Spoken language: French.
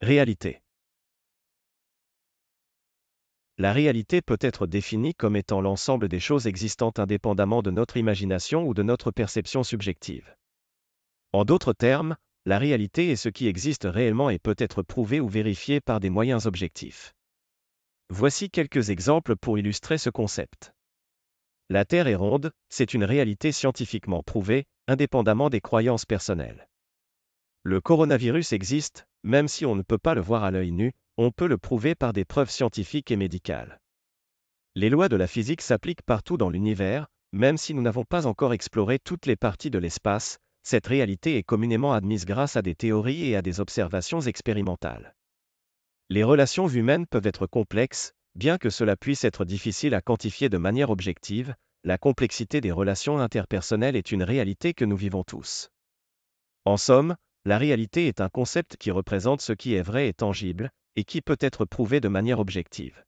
Réalité. La réalité peut être définie comme étant l'ensemble des choses existantes indépendamment de notre imagination ou de notre perception subjective. En d'autres termes, la réalité est ce qui existe réellement et peut être prouvé ou vérifié par des moyens objectifs. Voici quelques exemples pour illustrer ce concept. La Terre est ronde, c'est une réalité scientifiquement prouvée, indépendamment des croyances personnelles. Le coronavirus existe, même si on ne peut pas le voir à l'œil nu, on peut le prouver par des preuves scientifiques et médicales. Les lois de la physique s'appliquent partout dans l'univers, même si nous n'avons pas encore exploré toutes les parties de l'espace, cette réalité est communément admise grâce à des théories et à des observations expérimentales. Les relations humaines peuvent être complexes, bien que cela puisse être difficile à quantifier de manière objective, la complexité des relations interpersonnelles est une réalité que nous vivons tous. En somme, la réalité est un concept qui représente ce qui est vrai et tangible, et qui peut être prouvé de manière objective.